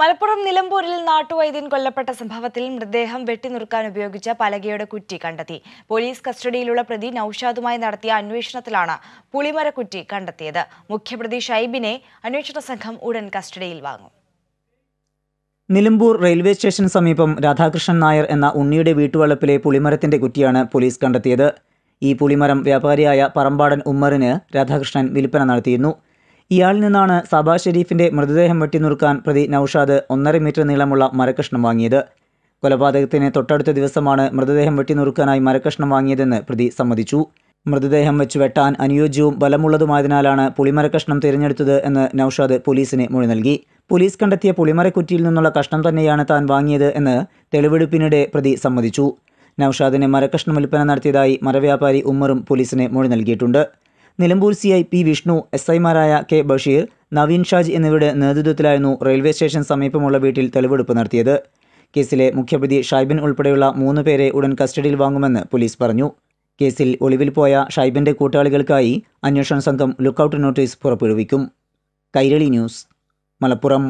മലപ്പുറം നിലമ്പൂരിൽ നാട്ടുവൈദ്യൻ കൊല്ലപ്പെട്ട സംഭവത്തിൽ മൃതദേഹം വെട്ടിനുറുക്കാൻ ഉപയോഗിച്ച പലകയുടെ കുറ്റി കണ്ടെത്തി പോലീസ് കസ്റ്റഡിയിലുള്ള പ്രതി നൌഷാദുമായി നടത്തിയ അന്വേഷണത്തിലാണ് പുളിമരക്കുറ്റി കണ്ടെത്തിയത് മുഖ്യപ്രതി ഷൈബിനെ അന്വേഷണ സംഘം ഉടൻ കസ്റ്റഡിയിൽ വാങ്ങും നിലമ്പൂർ റെയിൽവേ സ്റ്റേഷൻ സമീപം രാധാകൃഷ്ണൻ നായർ എന്ന ഉണ്ണിയുടെ വീട്ടുവളപ്പിലെ പുളിമരത്തിന്റെ കുറ്റിയാണ് പോലീസ് കണ്ടെത്തിയത് ഈ പുളിമരം വ്യാപാരിയായ പറമ്പാടൻ ഉമ്മറിന് രാധാകൃഷ്ണൻ വിൽപ്പന നടത്തിയിരുന്നു ഇയാളിൽ നിന്നാണ് സബാ ഷെരീഫിന്റെ മൃതദേഹം വെട്ടിനുറുക്കാൻ പ്രതി നൌഷാദ് ഒന്നര മീറ്റർ നീളമുള്ള മരക്കഷ്ണം വാങ്ങിയത് കൊലപാതകത്തിന് തൊട്ടടുത്ത ദിവസമാണ് മൃതദേഹം വെട്ടിനുറുക്കാനായി മരക്കഷ്ണം വാങ്ങിയതെന്ന് പ്രതി സമ്മതിച്ചു മൃതദേഹം വെച്ച് വെട്ടാൻ അനുയോജ്യവും ബലമുള്ളതുമായതിനാലാണ് പുളിമരക്കഷ്ണം തിരഞ്ഞെടുത്തത് എന്ന് നൌഷാദ് പോലീസിന് മൊഴി നൽകി പോലീസ് കണ്ടെത്തിയ പുളിമരക്കുറ്റിയിൽ നിന്നുള്ള കഷ്ണം തന്നെയാണ് താൻ വാങ്ങിയത് എന്ന് തെളിവെടുപ്പിനിടെ പ്രതി സമ്മതിച്ചു നൌഷാദിന് മരക്കഷ്ണം വിൽപ്പന നടത്തിയതായി മരവ്യാപാരി ഉമ്മറും പോലീസിന് മൊഴി നൽകിയിട്ടുണ്ട് Nilambur C I P Vishnu S ഐമാരായ കെ ബഷീർ നവീൻ ഷാജ് എന്നിവരുടെ നേതൃത്വത്തിലായിരുന്നു റെയിൽവേ സ്റ്റേഷൻ സമീപമുള്ള വീട്ടിൽ തെളിവെടുപ്പ് നടത്തിയത് കേസിലെ മുഖ്യപ്രതി ഷൈബിൻ ഉൾപ്പെടെയുള്ള മൂന്ന് പേരെ ഉടൻ കസ്റ്റഡിയിൽ വാങ്ങുമെന്ന് പോലീസ് പറഞ്ഞു കേസിൽ ഒളിവിൽ പോയ ഷൈബിൻ്റെ കൂട്ടാളികൾക്കായി അന്വേഷണ സംഘം ലുക്കൌട്ട് നോട്ടീസ് പുറപ്പെടുവിക്കും കൈരളി ന്യൂസ് മലപ്പുറം